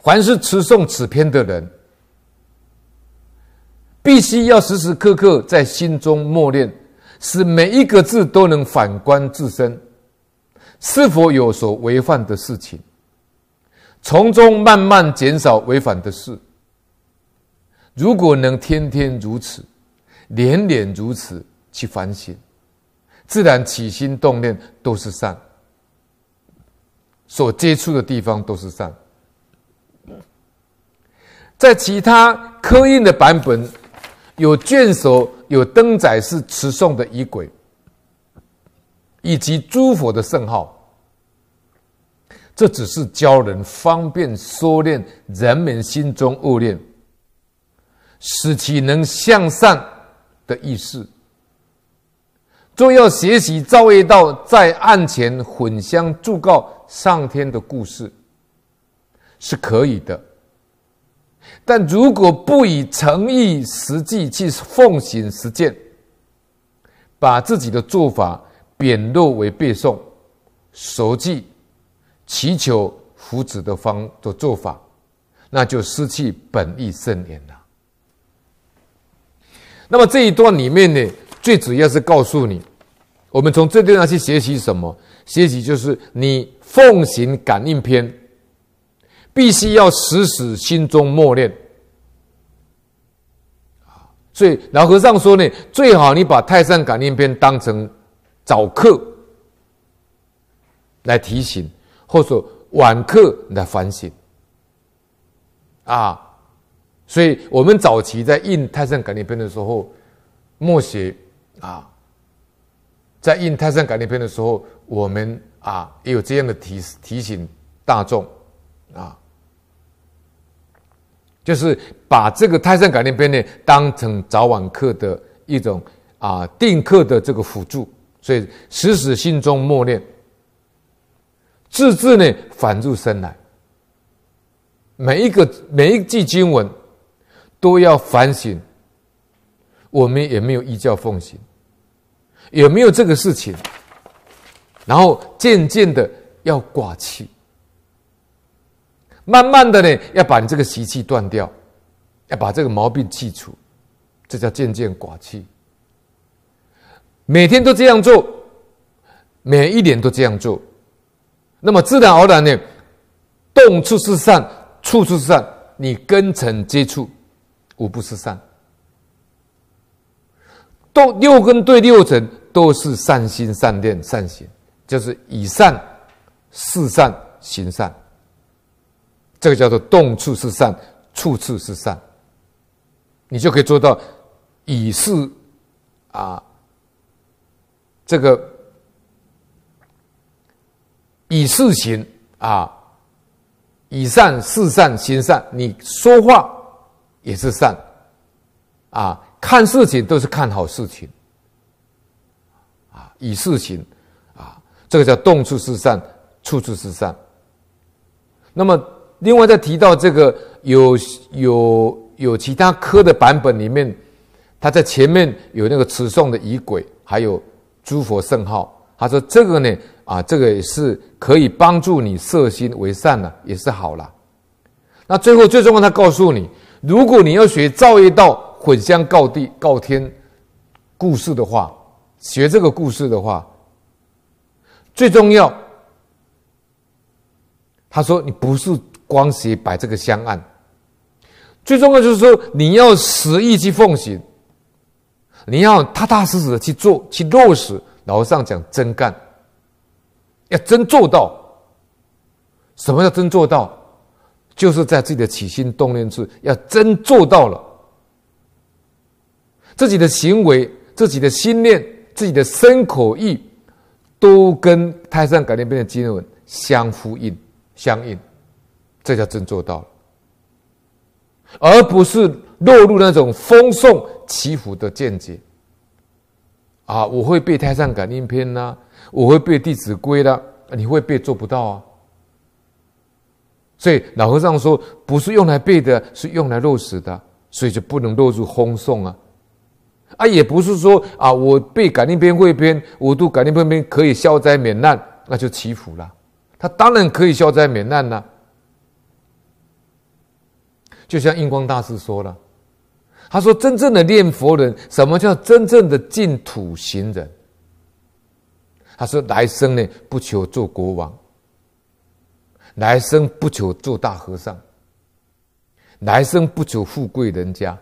凡是持诵此篇的人，必须要时时刻刻在心中默念，使每一个字都能反观自身，是否有所违反的事情，从中慢慢减少违反的事。如果能天天如此，年年如此去反省，自然起心动念都是善，所接触的地方都是善。在其他刻印的版本，有卷首、有灯载式持诵的仪轨，以及诸佛的圣号。这只是教人方便收敛人民心中恶念，使其能向善的意思。重要学习造业道在案前焚香祝告上天的故事，是可以的。但如果不以诚意、实际去奉行实践，把自己的做法贬弱为背诵、熟记、祈求福祉的方的做法，那就失去本意圣言了。那么这一段里面呢，最主要是告诉你，我们从这段地方去学习什么？学习就是你奉行感应篇。必须要时时心中默念啊！所以老和尚说呢，最好你把《泰山感应篇》当成早课来提醒，或者晚课来反省啊！所以我们早期在印《泰山感应篇》的时候默写啊，在印《泰山感应篇》的时候，我们啊也有这样的提提醒大众啊。就是把这个《泰山感应篇》呢，当成早晚课的一种啊定课的这个辅助，所以时时心中默念，字字呢反入身来。每一个每一句经文都要反省，我们有没有依教奉行，有没有这个事情，然后渐渐的要挂起。慢慢的呢，要把你这个习气断掉，要把这个毛病去除，这叫渐渐寡气。每天都这样做，每一年都这样做，那么自然而然呢，动处是善，处处是善，你根尘接触，无不是善。动六根对六尘都是善心、善念、善行，就是以善事善行善。这个叫做动处是善，处处是善。你就可以做到以事啊，这个以事行啊，以善事善行善。你说话也是善啊，看事情都是看好事情啊，以事行啊，这个叫动处是善，处处是善。那么。另外，再提到这个有有有其他科的版本里面，他在前面有那个持诵的仪轨，还有诸佛圣号。他说这个呢，啊，这个也是可以帮助你摄心为善呢，也是好了。那最后最重要，他告诉你，如果你要学造一道混香告地告天故事的话，学这个故事的话，最重要，他说你不是。光是摆这个香案，最重要就是说，你要实意去奉行，你要踏踏实实的去做，去落实。老和尚讲真干，要真做到。什么叫真做到？就是在自己的起心动念处，要真做到了，自己的行为、自己的心念、自己的身口意，都跟《泰山感应篇》的经文相呼应、相应。这叫真做到了，而不是落入那种风送祈福的见解。啊，我会背《太上感应篇》呐，我会背《弟子规》啦，你会背做不到啊。所以老和尚说，不是用来背的，是用来落实的，所以就不能落入风送啊。啊，也不是说啊，我背感应篇会编，我读感应篇篇可以消灾免难，那就祈福了。他当然可以消灾免难了。就像印光大师说了，他说：“真正的念佛人，什么叫真正的净土行人？他说：来生呢，不求做国王；来生不求做大和尚；来生不求富贵人家；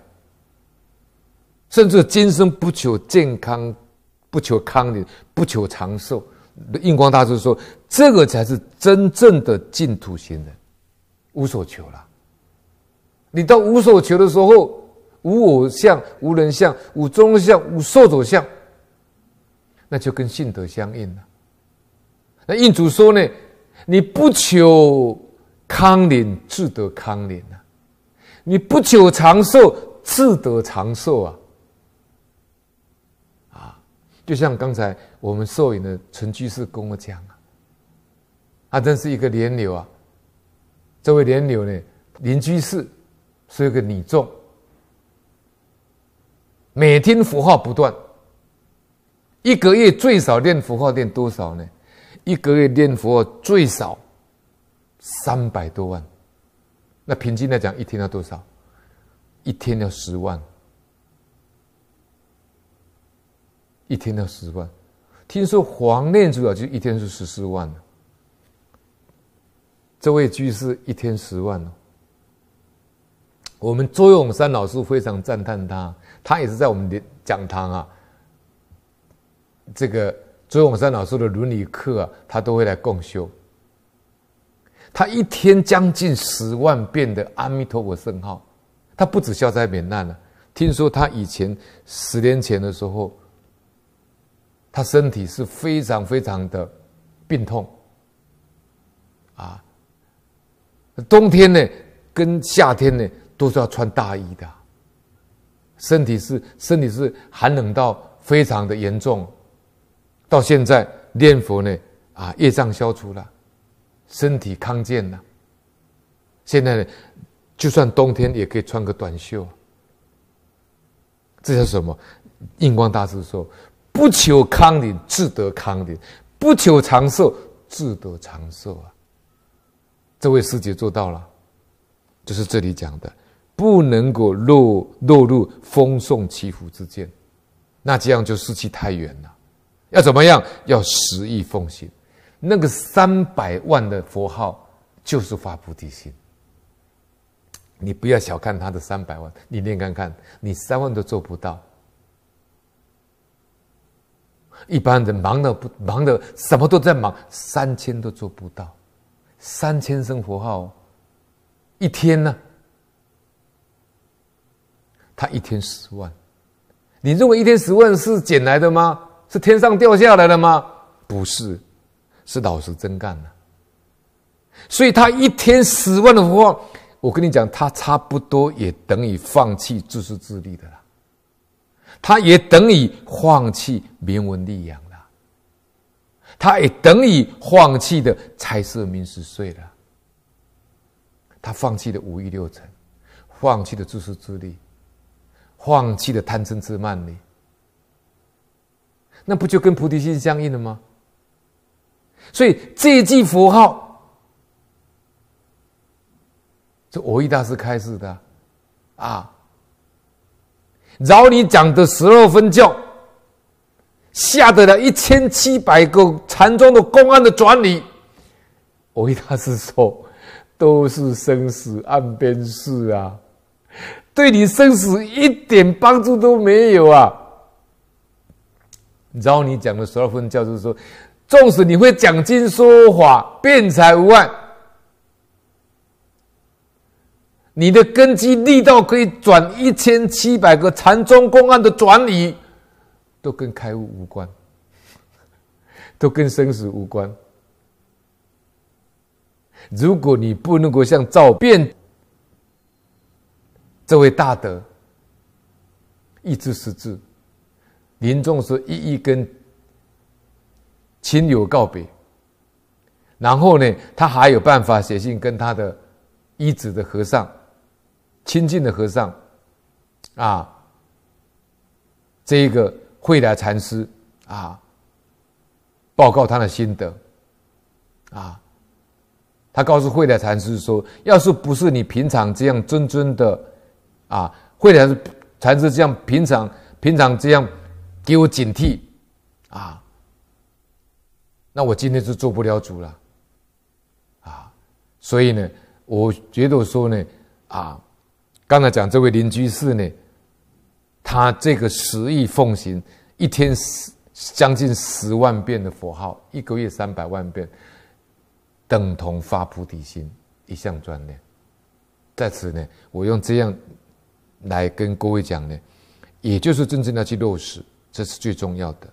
甚至今生不求健康，不求康宁，不求长寿。”印光大师说：“这个才是真正的净土行人，无所求了。”你到无所求的时候，无我相，无人相，无中相，无受者相，那就跟性德相应了。那印主说呢，你不求康宁，自得康宁啊；你不求长寿，自得长寿啊。啊，就像刚才我们受影的陈居士跟我讲啊，他真是一个莲柳啊。这位莲柳呢，林居士。是一个你众，每天佛号不断。一个月最少念佛号练多少呢？一个月念佛最少三百多万。那平均来讲，一天要多少？一天要十万。一天要十万。听说黄念主啊，就一天是十四万。这位居士一天十万我们周永山老师非常赞叹他，他也是在我们的讲堂啊，这个周永山老师的伦理课啊，他都会来共修。他一天将近十万遍的阿弥陀佛圣号，他不止消灾免难了。听说他以前十年前的时候，他身体是非常非常的病痛啊，冬天呢跟夏天呢。都是要穿大衣的，身体是身体是寒冷到非常的严重，到现在念佛呢，啊，业障消除了，身体康健了，现在呢就算冬天也可以穿个短袖。这叫什么？印光大师说：“不求康宁，自得康宁；不求长寿，自得长寿啊。”这位师姐做到了，就是这里讲的。不能够落落入风送起伏之间，那这样就失去太远了。要怎么样？要十亿奉行，那个三百万的佛号就是发菩提心。你不要小看他的三百万，你念看看，你三万都做不到。一般人忙的不忙的，什么都在忙，三千都做不到，三千声佛号，一天呢？他一天十万，你认为一天十万是捡来的吗？是天上掉下来的吗？不是，是老实真干的。所以他一天十万的话，我跟你讲，他差不多也等于放弃自私自利的啦，他也等于放弃名文力养啦，他也等于放弃的财色名食睡啦，他放弃的五欲六尘，放弃的自私自利。放弃了贪嗔痴慢呢，那不就跟菩提心相应了吗？所以这一句佛号，是我一大师开示的，啊，饶你讲的十二分教，下得了一千七百个禅宗的公案的转理，我一大师说，都是生死岸边事啊。对你生死一点帮助都没有啊！然后你讲的十二分教授说：“纵使你会讲经说法、辩才无碍，你的根基力道可以转一千七百个禅宗公案的转理都跟开悟无关，都跟生死无关。如果你不能够像照辩。”这位大德一知十知，临终时一一跟亲友告别。然后呢，他还有办法写信跟他的一子的和尚、亲近的和尚啊，这一个慧来禅师啊，报告他的心得啊。他告诉慧来禅师说：“要是不是你平常这样尊尊的。”啊，会才是才是样平常平常这样给我警惕，啊，那我今天就做不了主了，啊，所以呢，我觉得说呢，啊，刚才讲这位邻居士呢，他这个十亿奉行，一天十将近十万遍的佛号，一个月三百万遍，等同发菩提心一项专念，在此呢，我用这样。来跟各位讲呢，也就是真正要去落实，这是最重要的。